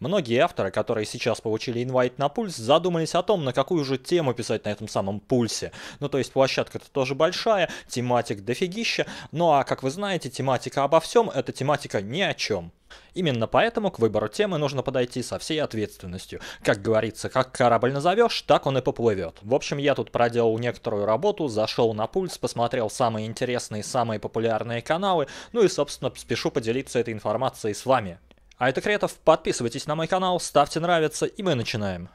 Многие авторы, которые сейчас получили инвайт на пульс, задумались о том, на какую же тему писать на этом самом пульсе. Ну, то есть площадка-то тоже большая, тематик дофигища, ну а, как вы знаете, тематика обо всем — это тематика ни о чем. Именно поэтому к выбору темы нужно подойти со всей ответственностью. Как говорится, как корабль назовешь, так он и поплывет. В общем, я тут проделал некоторую работу, зашел на пульс, посмотрел самые интересные, самые популярные каналы, ну и, собственно, спешу поделиться этой информацией с вами. А это Кретов, подписывайтесь на мой канал, ставьте нравится, и мы начинаем.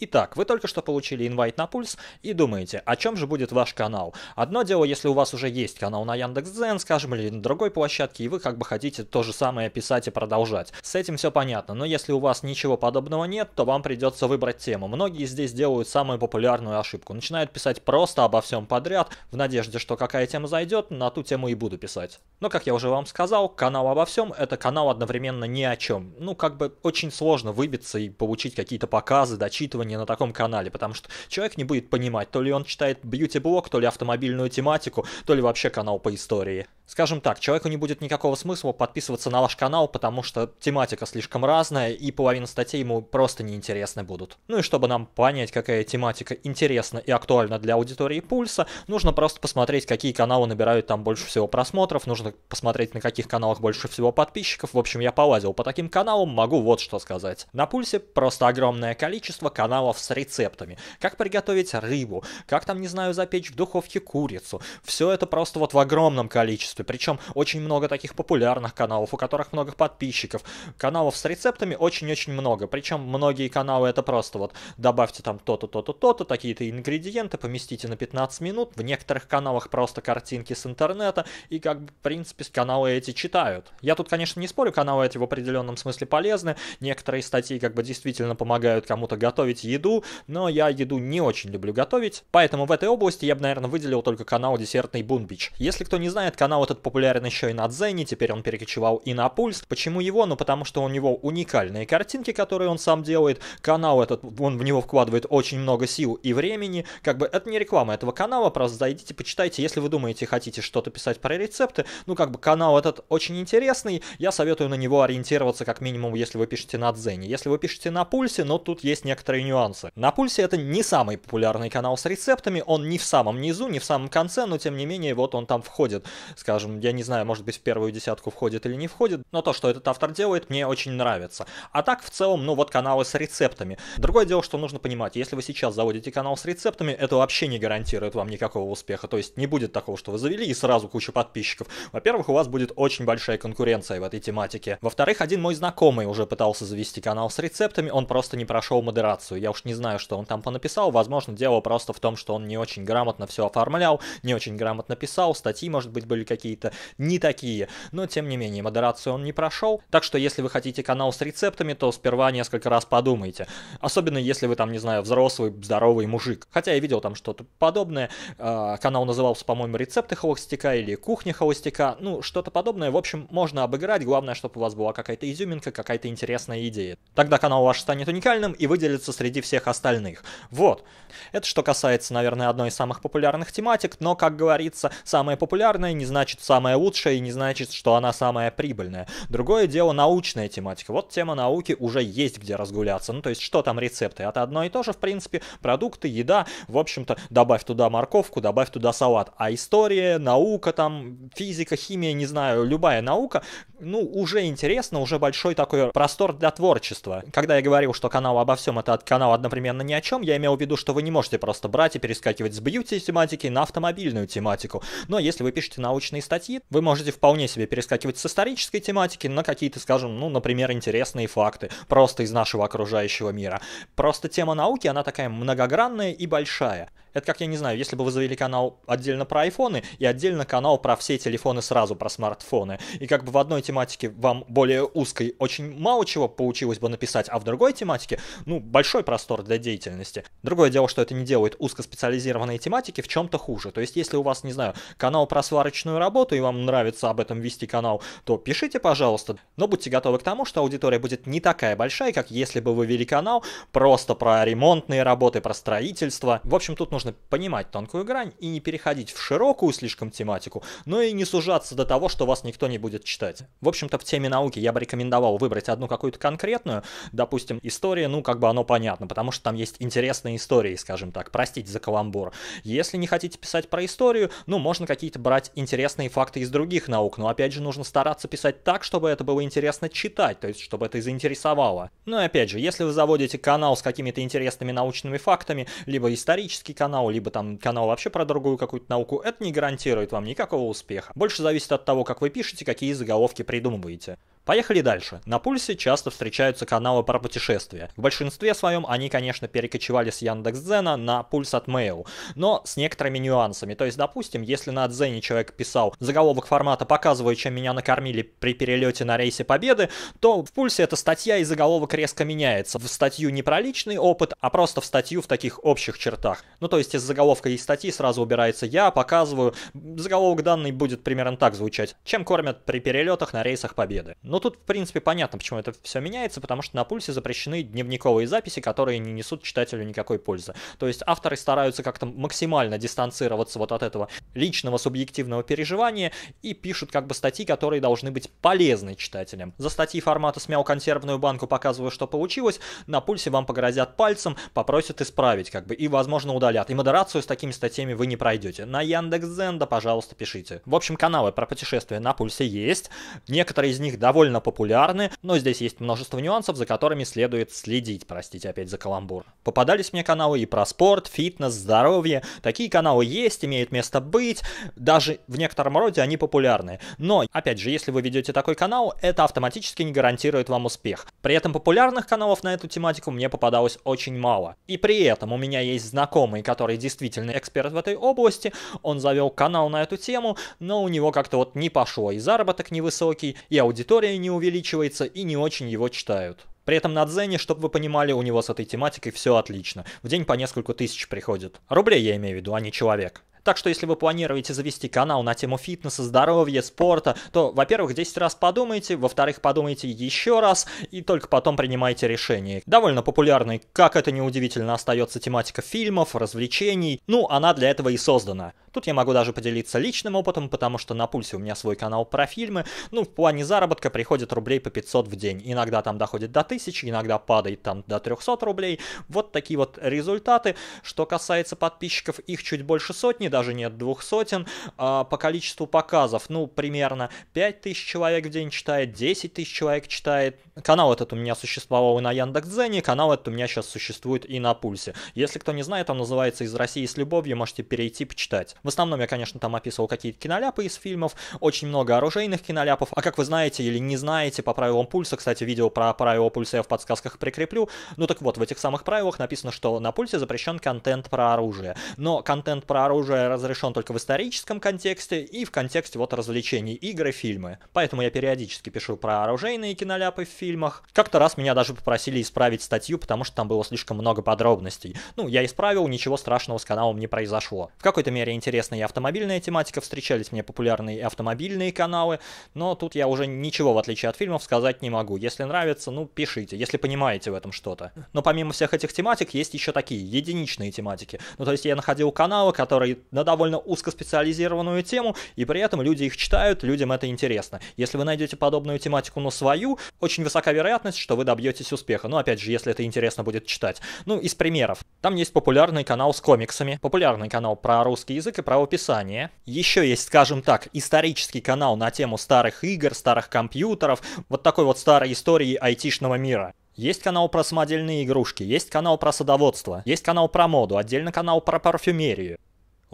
Итак, вы только что получили инвайт на пульс и думаете, о чем же будет ваш канал. Одно дело, если у вас уже есть канал на Яндекс.Дзен, скажем, или на другой площадке, и вы как бы хотите то же самое писать и продолжать. С этим все понятно, но если у вас ничего подобного нет, то вам придется выбрать тему. Многие здесь делают самую популярную ошибку. Начинают писать просто обо всем подряд, в надежде, что какая тема зайдет, на ту тему и буду писать. Но, как я уже вам сказал, канал обо всем — это канал одновременно ни о чем. Ну, как бы очень сложно выбиться и получить какие-то показы, дочитывания, обслуживания на таком канале, потому что человек не будет понимать, то ли он читает бьюти-блог, то ли автомобильную тематику, то ли вообще канал по истории. Скажем так, человеку не будет никакого смысла подписываться на ваш канал, потому что тематика слишком разная, и половина статей ему просто неинтересны будут. Ну и чтобы нам понять, какая тематика интересна и актуальна для аудитории Пульса, нужно просто посмотреть, какие каналы набирают там больше всего просмотров, нужно посмотреть, на каких каналах больше всего подписчиков. В общем, я полазил по таким каналам, могу вот что сказать. На Пульсе просто огромное количество каналов с рецептами. Как приготовить рыбу, как там, не знаю, запечь в духовке курицу. Все это просто вот в огромном количестве качестве. Причем очень много таких популярных каналов, у которых много подписчиков. Каналов с рецептами очень-очень много. Причем многие каналы это просто вот добавьте там то-то, то-то, то-то, такие-то ингредиенты, поместите на 15 минут. В некоторых каналах просто картинки с интернета. И как бы, в принципе, каналы эти читают. Я тут, конечно, не спорю, каналы эти в определенном смысле полезны. Некоторые статьи как бы действительно помогают кому-то готовить еду, но я еду не очень люблю готовить. Поэтому в этой области я бы, наверное, выделил только канал «Десертный Бунбич». Если кто не знает, канал этот популярен еще и на Дзене, теперь он перекочевал и на Пульс. Почему его? Ну потому что у него уникальные картинки, которые он сам делает. Канал этот, он в него вкладывает очень много сил и времени. Как бы это не реклама этого канала, просто зайдите, почитайте. Если вы думаете, хотите что-то писать про рецепты, ну как бы канал этот очень интересный. Я советую на него ориентироваться как минимум, если вы пишете на Дзене. Если вы пишете на Пульсе, но тут есть некоторые нюансы. На Пульсе это не самый популярный канал с рецептами, он не в самом низу, не в самом конце, но тем не менее вот он там входит, скажем скажем, я не знаю, может быть, в первую десятку входит или не входит, но то, что этот автор делает, мне очень нравится. А так, в целом, ну вот каналы с рецептами. Другое дело, что нужно понимать, если вы сейчас заводите канал с рецептами, это вообще не гарантирует вам никакого успеха, то есть не будет такого, что вы завели и сразу куча подписчиков. Во-первых, у вас будет очень большая конкуренция в этой тематике. Во-вторых, один мой знакомый уже пытался завести канал с рецептами, он просто не прошел модерацию. Я уж не знаю, что он там понаписал, возможно, дело просто в том, что он не очень грамотно все оформлял, не очень грамотно писал, статьи, может быть, были какие-то какие-то не такие. Но, тем не менее, модерацию он не прошел. Так что, если вы хотите канал с рецептами, то сперва несколько раз подумайте. Особенно, если вы там, не знаю, взрослый, здоровый мужик. Хотя я видел там что-то подобное. А, канал назывался, по-моему, «Рецепты холостяка» или «Кухня холостяка». Ну, что-то подобное. В общем, можно обыграть. Главное, чтобы у вас была какая-то изюминка, какая-то интересная идея. Тогда канал ваш станет уникальным и выделится среди всех остальных. Вот. Это что касается, наверное, одной из самых популярных тематик. Но, как говорится, самое популярное не значит значит самая лучшая и не значит, что она самая прибыльная. Другое дело научная тематика. Вот тема науки уже есть где разгуляться. Ну, то есть, что там рецепты? Это одно и то же, в принципе, продукты, еда. В общем-то, добавь туда морковку, добавь туда салат. А история, наука, там, физика, химия, не знаю, любая наука, ну, уже интересно, уже большой такой простор для творчества. Когда я говорил, что канал обо всем это канал одновременно ни о чем, я имел в виду, что вы не можете просто брать и перескакивать с бьюти-тематики на автомобильную тематику. Но если вы пишете научные статьи, вы можете вполне себе перескакивать с исторической тематики на какие-то, скажем, ну, например, интересные факты, просто из нашего окружающего мира. Просто тема науки, она такая многогранная и большая. Это как, я не знаю, если бы вы завели канал отдельно про айфоны и отдельно канал про все телефоны сразу, про смартфоны. И как бы в одной тематике вам более узкой очень мало чего получилось бы написать, а в другой тематике, ну, большой простор для деятельности. Другое дело, что это не делает узкоспециализированные тематики в чем-то хуже. То есть, если у вас, не знаю, канал про сварочную работу и вам нравится об этом вести канал, то пишите, пожалуйста. Но будьте готовы к тому, что аудитория будет не такая большая, как если бы вы вели канал просто про ремонтные работы, про строительство. В общем, тут нужно нужно понимать тонкую грань и не переходить в широкую слишком тематику, но и не сужаться до того, что вас никто не будет читать. В общем-то, в теме науки я бы рекомендовал выбрать одну какую-то конкретную, допустим, история, ну, как бы оно понятно, потому что там есть интересные истории, скажем так, простите за каламбур. Если не хотите писать про историю, ну, можно какие-то брать интересные факты из других наук, но, опять же, нужно стараться писать так, чтобы это было интересно читать, то есть, чтобы это заинтересовало. Ну, и опять же, если вы заводите канал с какими-то интересными научными фактами, либо исторический канал, канал, либо там канал вообще про другую какую-то науку, это не гарантирует вам никакого успеха. Больше зависит от того, как вы пишете, какие заголовки придумываете. Поехали дальше. На пульсе часто встречаются каналы про путешествия. В большинстве своем они, конечно, перекочевали с Яндекс.Дзена на пульс от Mail, но с некоторыми нюансами. То есть, допустим, если на Дзене человек писал заголовок формата «Показываю, чем меня накормили при перелете на рейсе Победы», то в пульсе эта статья и заголовок резко меняется. В статью не про личный опыт, а просто в статью в таких общих чертах. Ну, то есть есть из заголовка и статьи сразу убирается «я», «показываю». Заголовок данный будет примерно так звучать. Чем кормят при перелетах на рейсах Победы? Ну тут, в принципе, понятно, почему это все меняется, потому что на пульсе запрещены дневниковые записи, которые не несут читателю никакой пользы. То есть авторы стараются как-то максимально дистанцироваться вот от этого личного субъективного переживания и пишут как бы статьи, которые должны быть полезны читателям. За статьи формата «Смял консервную банку, показываю, что получилось», на пульсе вам погрозят пальцем, попросят исправить как бы и, возможно, удалят и модерацию с такими статьями вы не пройдете. На Яндекс.Зенда, пожалуйста, пишите. В общем, каналы про путешествия на пульсе есть, некоторые из них довольно популярны, но здесь есть множество нюансов, за которыми следует следить, простите опять за каламбур. Попадались мне каналы и про спорт, фитнес, здоровье, такие каналы есть, имеют место быть, даже в некотором роде они популярны. Но, опять же, если вы ведете такой канал, это автоматически не гарантирует вам успех. При этом популярных каналов на эту тематику мне попадалось очень мало. И при этом у меня есть знакомые, которые который действительно эксперт в этой области, он завел канал на эту тему, но у него как-то вот не пошло, и заработок невысокий, и аудитория не увеличивается, и не очень его читают. При этом на Дзене, чтобы вы понимали, у него с этой тематикой все отлично. В день по несколько тысяч приходит. Рублей я имею в виду, а не человек. Так что если вы планируете завести канал на тему фитнеса, здоровья, спорта, то, во-первых, 10 раз подумайте, во-вторых, подумайте еще раз и только потом принимайте решение. Довольно популярной, как это неудивительно, остается тематика фильмов, развлечений, ну она для этого и создана. Тут я могу даже поделиться личным опытом, потому что на пульсе у меня свой канал про фильмы. Ну, в плане заработка приходит рублей по 500 в день. Иногда там доходит до 1000, иногда падает там до 300 рублей. Вот такие вот результаты. Что касается подписчиков, их чуть больше сотни, даже нет двух сотен. А по количеству показов, ну, примерно 5000 человек в день читает, 10 тысяч человек читает. Канал этот у меня существовал и на Яндекс.Дзене, канал этот у меня сейчас существует и на Пульсе. Если кто не знает, он называется «Из России с любовью», можете перейти почитать. В основном я, конечно, там описывал какие-то киноляпы из фильмов, очень много оружейных киноляпов, а как вы знаете или не знаете по правилам пульса, кстати, видео про правила пульса я в подсказках прикреплю, ну так вот, в этих самых правилах написано, что на пульсе запрещен контент про оружие, но контент про оружие разрешен только в историческом контексте и в контексте вот развлечений, игры, фильмы, поэтому я периодически пишу про оружейные киноляпы в фильмах. Как-то раз меня даже попросили исправить статью, потому что там было слишком много подробностей. Ну, я исправил, ничего страшного с каналом не произошло. В какой-то мере интересно интересна и автомобильная тематика, встречались мне популярные автомобильные каналы, но тут я уже ничего, в отличие от фильмов, сказать не могу. Если нравится, ну, пишите, если понимаете в этом что-то. Но помимо всех этих тематик, есть еще такие, единичные тематики. Ну, то есть я находил каналы, которые на довольно узкоспециализированную тему, и при этом люди их читают, людям это интересно. Если вы найдете подобную тематику, но свою, очень высока вероятность, что вы добьетесь успеха. Ну, опять же, если это интересно будет читать. Ну, из примеров. Там есть популярный канал с комиксами, популярный канал про русский язык и правописания. Еще есть, скажем так, исторический канал на тему старых игр, старых компьютеров, вот такой вот старой истории айтишного мира. Есть канал про самодельные игрушки, есть канал про садоводство, есть канал про моду, отдельно канал про парфюмерию.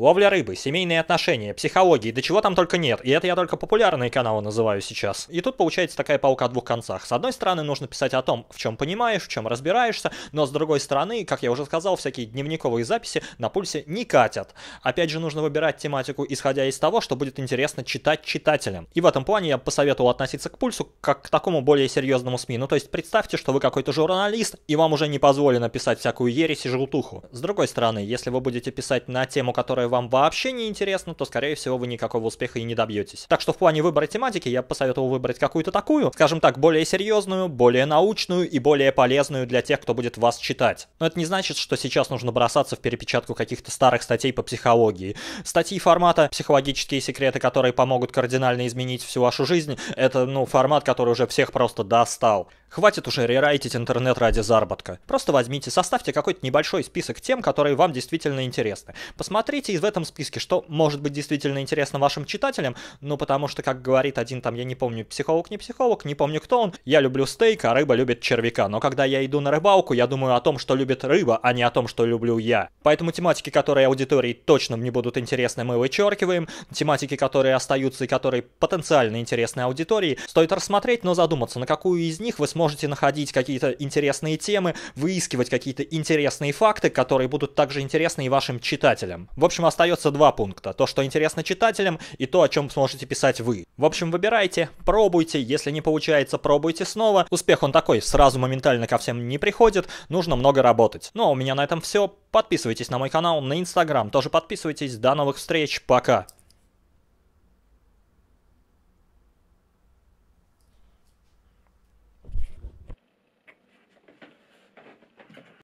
Ловля рыбы, семейные отношения, психологии, да чего там только нет. И это я только популярные каналы называю сейчас. И тут получается такая паука о двух концах. С одной стороны, нужно писать о том, в чем понимаешь, в чем разбираешься, но с другой стороны, как я уже сказал, всякие дневниковые записи на пульсе не катят. Опять же, нужно выбирать тематику, исходя из того, что будет интересно читать читателям. И в этом плане я посоветовал относиться к пульсу как к такому более серьезному СМИ. Ну то есть представьте, что вы какой-то журналист, и вам уже не позволено писать всякую ересь и желтуху. С другой стороны, если вы будете писать на тему, которая вам вообще не интересно, то, скорее всего, вы никакого успеха и не добьетесь. Так что в плане выбора тематики я посоветовал выбрать какую-то такую, скажем так, более серьезную, более научную и более полезную для тех, кто будет вас читать. Но это не значит, что сейчас нужно бросаться в перепечатку каких-то старых статей по психологии. Статьи формата «Психологические секреты, которые помогут кардинально изменить всю вашу жизнь» — это, ну, формат, который уже всех просто достал. Хватит уже рерайтить интернет ради заработка. Просто возьмите, составьте какой-то небольшой список тем, которые вам действительно интересны. Посмотрите из в этом списке, что может быть действительно интересно вашим читателям, ну потому что, как говорит один там, я не помню, психолог, не психолог, не помню кто он, я люблю стейк, а рыба любит червяка, но когда я иду на рыбалку, я думаю о том, что любит рыба, а не о том, что люблю я. Поэтому тематики, которые аудитории точно мне будут интересны, мы вычеркиваем, тематики, которые остаются и которые потенциально интересны аудитории, стоит рассмотреть, но задуматься, на какую из них вы сможете находить какие-то интересные темы, выискивать какие-то интересные факты, которые будут также интересны и вашим читателям. В общем, общем, остается два пункта. То, что интересно читателям, и то, о чем сможете писать вы. В общем, выбирайте, пробуйте. Если не получается, пробуйте снова. Успех он такой, сразу моментально ко всем не приходит. Нужно много работать. Ну, а у меня на этом все. Подписывайтесь на мой канал, на Инстаграм тоже подписывайтесь. До новых встреч, пока!